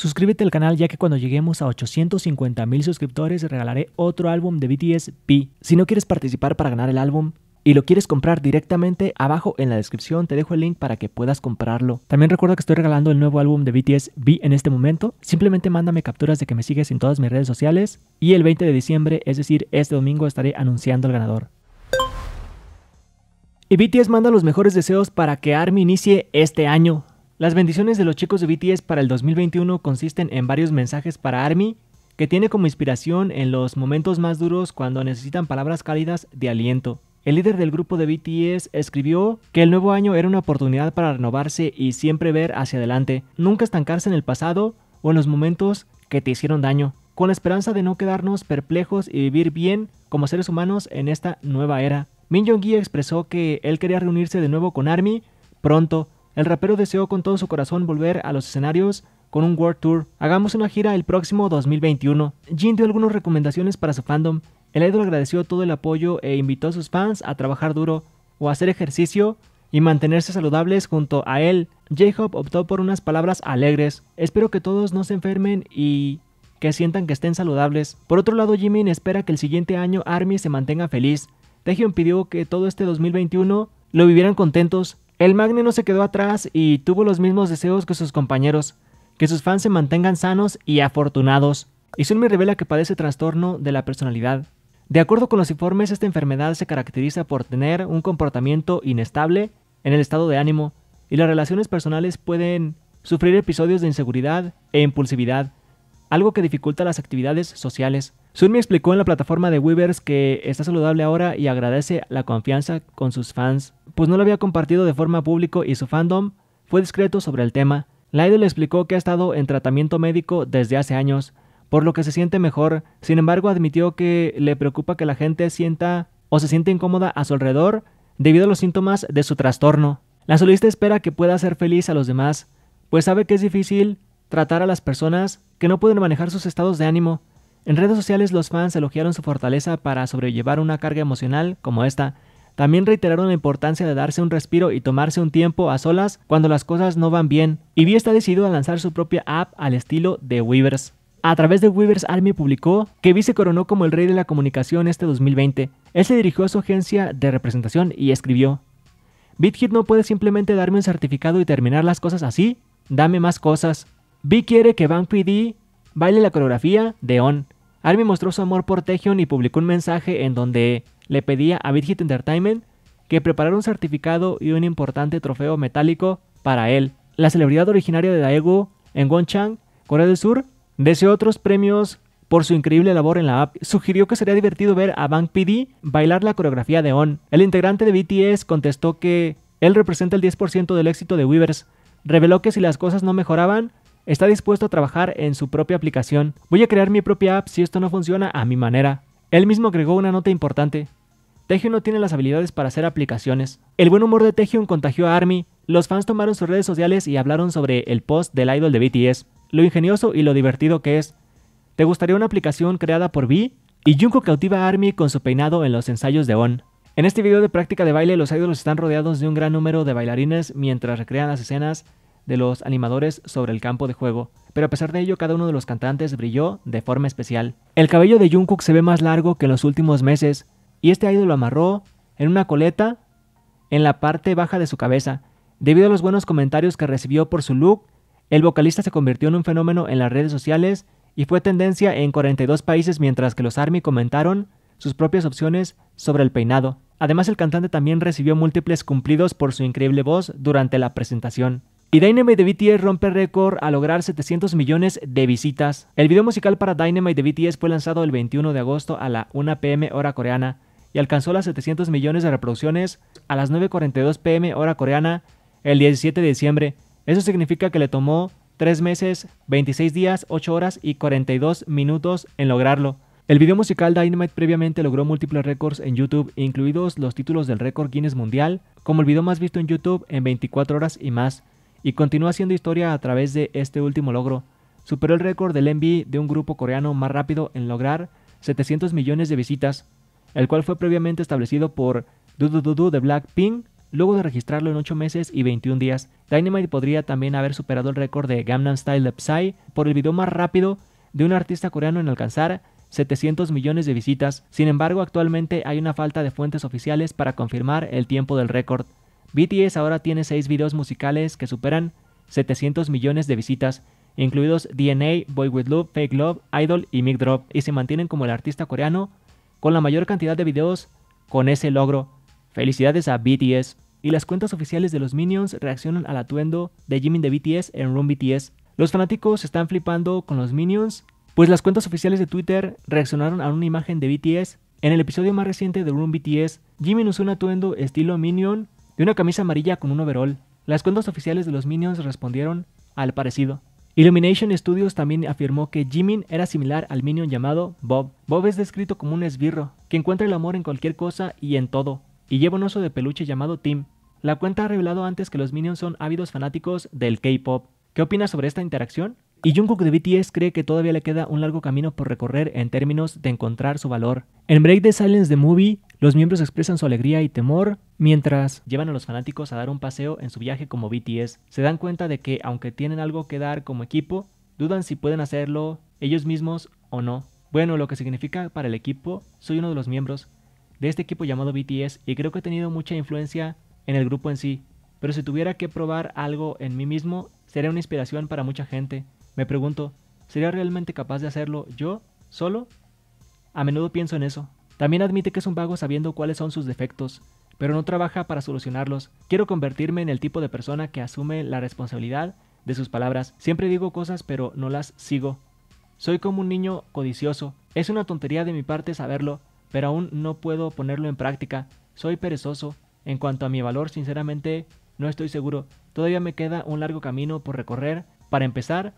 Suscríbete al canal ya que cuando lleguemos a 850 mil suscriptores regalaré otro álbum de BTS B. Si no quieres participar para ganar el álbum y lo quieres comprar directamente, abajo en la descripción te dejo el link para que puedas comprarlo. También recuerda que estoy regalando el nuevo álbum de BTS B en este momento. Simplemente mándame capturas de que me sigues en todas mis redes sociales y el 20 de diciembre, es decir, este domingo estaré anunciando al ganador. Y BTS manda los mejores deseos para que ARMY inicie este año. Las bendiciones de los chicos de BTS para el 2021 consisten en varios mensajes para ARMY que tiene como inspiración en los momentos más duros cuando necesitan palabras cálidas de aliento. El líder del grupo de BTS escribió que el nuevo año era una oportunidad para renovarse y siempre ver hacia adelante, nunca estancarse en el pasado o en los momentos que te hicieron daño, con la esperanza de no quedarnos perplejos y vivir bien como seres humanos en esta nueva era. Min Jong-gi expresó que él quería reunirse de nuevo con ARMY pronto el rapero deseó con todo su corazón volver a los escenarios con un World Tour. Hagamos una gira el próximo 2021. Jin dio algunas recomendaciones para su fandom. El idol agradeció todo el apoyo e invitó a sus fans a trabajar duro o hacer ejercicio y mantenerse saludables junto a él. J-Hope optó por unas palabras alegres. Espero que todos no se enfermen y que sientan que estén saludables. Por otro lado, Jimin espera que el siguiente año ARMY se mantenga feliz. Taehyung pidió que todo este 2021 lo vivieran contentos el Magne no se quedó atrás y tuvo los mismos deseos que sus compañeros, que sus fans se mantengan sanos y afortunados. Y me revela que padece trastorno de la personalidad. De acuerdo con los informes, esta enfermedad se caracteriza por tener un comportamiento inestable en el estado de ánimo, y las relaciones personales pueden sufrir episodios de inseguridad e impulsividad, algo que dificulta las actividades sociales. Sunmi explicó en la plataforma de Weavers que está saludable ahora y agradece la confianza con sus fans, pues no lo había compartido de forma pública y su fandom fue discreto sobre el tema. La le explicó que ha estado en tratamiento médico desde hace años, por lo que se siente mejor, sin embargo admitió que le preocupa que la gente sienta o se siente incómoda a su alrededor debido a los síntomas de su trastorno. La solista espera que pueda hacer feliz a los demás, pues sabe que es difícil tratar a las personas que no pueden manejar sus estados de ánimo. En redes sociales los fans elogiaron su fortaleza para sobrellevar una carga emocional como esta. También reiteraron la importancia de darse un respiro y tomarse un tiempo a solas cuando las cosas no van bien. Y B está decidido a lanzar su propia app al estilo de Weavers. A través de Weavers Army publicó que Vi se coronó como el rey de la comunicación este 2020. Él se dirigió a su agencia de representación y escribió, BitHit no puede simplemente darme un certificado y terminar las cosas así, dame más cosas. Vi quiere que Bang PD baile la coreografía de On. Army mostró su amor por Taehyun y publicó un mensaje en donde le pedía a Big Hit Entertainment que preparara un certificado y un importante trofeo metálico para él. La celebridad originaria de Daegu en Wonchang, Corea del Sur, deseó otros premios por su increíble labor en la app. Sugirió que sería divertido ver a Bang PD bailar la coreografía de On. El integrante de BTS contestó que él representa el 10% del éxito de Weavers. Reveló que si las cosas no mejoraban, está dispuesto a trabajar en su propia aplicación. Voy a crear mi propia app si esto no funciona a mi manera. Él mismo agregó una nota importante. Tejion no tiene las habilidades para hacer aplicaciones. El buen humor de Tejion contagió a Army. Los fans tomaron sus redes sociales y hablaron sobre el post del idol de BTS, lo ingenioso y lo divertido que es. ¿Te gustaría una aplicación creada por V? Y Junko cautiva a Army con su peinado en los ensayos de ON. En este video de práctica de baile, los ídolos están rodeados de un gran número de bailarines mientras recrean las escenas de los animadores sobre el campo de juego, pero a pesar de ello cada uno de los cantantes brilló de forma especial. El cabello de Jungkook se ve más largo que en los últimos meses, y este ídolo lo amarró en una coleta en la parte baja de su cabeza. Debido a los buenos comentarios que recibió por su look, el vocalista se convirtió en un fenómeno en las redes sociales y fue tendencia en 42 países mientras que los ARMY comentaron sus propias opciones sobre el peinado. Además, el cantante también recibió múltiples cumplidos por su increíble voz durante la presentación. Y Dynamite de BTS rompe récord al lograr 700 millones de visitas. El video musical para Dynamite de BTS fue lanzado el 21 de agosto a la 1 pm hora coreana y alcanzó las 700 millones de reproducciones a las 9.42 pm hora coreana el 17 de diciembre. Eso significa que le tomó 3 meses, 26 días, 8 horas y 42 minutos en lograrlo. El video musical Dynamite previamente logró múltiples récords en YouTube, incluidos los títulos del récord Guinness Mundial, como el video más visto en YouTube en 24 horas y más y continúa haciendo historia a través de este último logro. Superó el récord del MV de un grupo coreano más rápido en lograr 700 millones de visitas, el cual fue previamente establecido por Dudududu de Blackpink luego de registrarlo en 8 meses y 21 días. Dynamite podría también haber superado el récord de Gangnam Style de Psy por el video más rápido de un artista coreano en alcanzar 700 millones de visitas. Sin embargo, actualmente hay una falta de fuentes oficiales para confirmar el tiempo del récord. BTS ahora tiene 6 videos musicales que superan 700 millones de visitas, incluidos DNA, Boy With Love, Fake Love, Idol y Mic Drop, y se mantienen como el artista coreano con la mayor cantidad de videos con ese logro. Felicidades a BTS. Y las cuentas oficiales de los Minions reaccionan al atuendo de Jimin de BTS en Room BTS. Los fanáticos están flipando con los Minions, pues las cuentas oficiales de Twitter reaccionaron a una imagen de BTS. En el episodio más reciente de Room BTS, Jimin usó un atuendo estilo Minion y una camisa amarilla con un overall. Las cuentas oficiales de los Minions respondieron al parecido. Illumination Studios también afirmó que Jimin era similar al minion llamado Bob. Bob es descrito como un esbirro, que encuentra el amor en cualquier cosa y en todo, y lleva un oso de peluche llamado Tim. La cuenta ha revelado antes que los minions son ávidos fanáticos del K-pop. ¿Qué opinas sobre esta interacción? Y Jungkook de BTS cree que todavía le queda un largo camino por recorrer en términos de encontrar su valor. En Break the Silence the Movie, los miembros expresan su alegría y temor mientras llevan a los fanáticos a dar un paseo en su viaje como BTS. Se dan cuenta de que aunque tienen algo que dar como equipo, dudan si pueden hacerlo ellos mismos o no. Bueno, lo que significa para el equipo, soy uno de los miembros de este equipo llamado BTS y creo que he tenido mucha influencia en el grupo en sí, pero si tuviera que probar algo en mí mismo, sería una inspiración para mucha gente. Me pregunto, ¿sería realmente capaz de hacerlo yo, solo? A menudo pienso en eso. También admite que es un vago sabiendo cuáles son sus defectos, pero no trabaja para solucionarlos. Quiero convertirme en el tipo de persona que asume la responsabilidad de sus palabras. Siempre digo cosas pero no las sigo. Soy como un niño codicioso. Es una tontería de mi parte saberlo, pero aún no puedo ponerlo en práctica. Soy perezoso. En cuanto a mi valor, sinceramente, no estoy seguro. Todavía me queda un largo camino por recorrer para empezar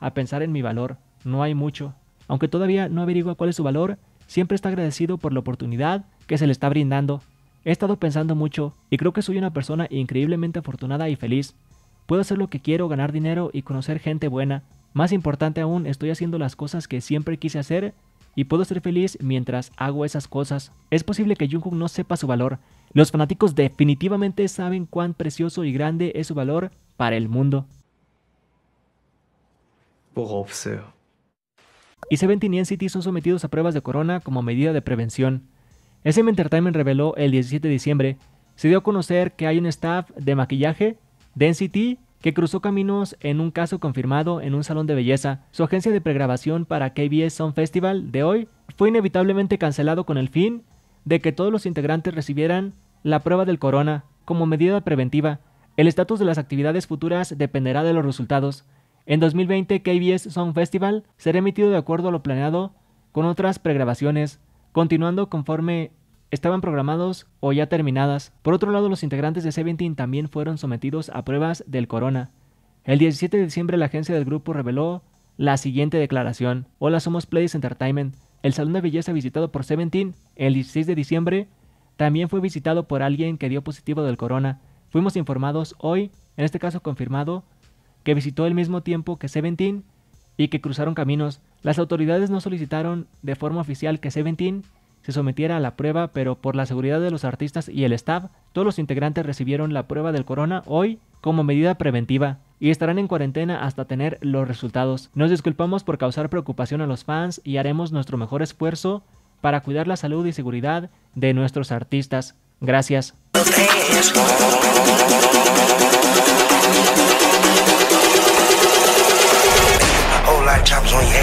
a pensar en mi valor. No hay mucho. Aunque todavía no averigua cuál es su valor, siempre está agradecido por la oportunidad que se le está brindando. He estado pensando mucho y creo que soy una persona increíblemente afortunada y feliz. Puedo hacer lo que quiero, ganar dinero y conocer gente buena. Más importante aún, estoy haciendo las cosas que siempre quise hacer y puedo ser feliz mientras hago esas cosas. Es posible que Jungkook no sepa su valor. Los fanáticos definitivamente saben cuán precioso y grande es su valor para el mundo. Y Seventeen y NCT son sometidos a pruebas de corona como medida de prevención. SM Entertainment reveló el 17 de diciembre, se dio a conocer que hay un staff de maquillaje de que cruzó caminos en un caso confirmado en un salón de belleza. Su agencia de pregrabación para KBS Song Festival de hoy fue inevitablemente cancelado con el fin de que todos los integrantes recibieran la prueba del corona como medida preventiva. El estatus de las actividades futuras dependerá de los resultados. En 2020, KBS Song Festival será emitido de acuerdo a lo planeado con otras pregrabaciones, continuando conforme estaban programados o ya terminadas. Por otro lado, los integrantes de Seventeen también fueron sometidos a pruebas del corona. El 17 de diciembre la agencia del grupo reveló la siguiente declaración. Hola, somos Place Entertainment. El salón de belleza visitado por Seventeen el 16 de diciembre también fue visitado por alguien que dio positivo del corona. Fuimos informados hoy, en este caso confirmado, que visitó el mismo tiempo que Seventeen y que cruzaron caminos. Las autoridades no solicitaron de forma oficial que Seventeen se sometiera a la prueba, pero por la seguridad de los artistas y el staff, todos los integrantes recibieron la prueba del corona hoy como medida preventiva y estarán en cuarentena hasta tener los resultados. Nos disculpamos por causar preocupación a los fans y haremos nuestro mejor esfuerzo para cuidar la salud y seguridad de nuestros artistas. Gracias. on your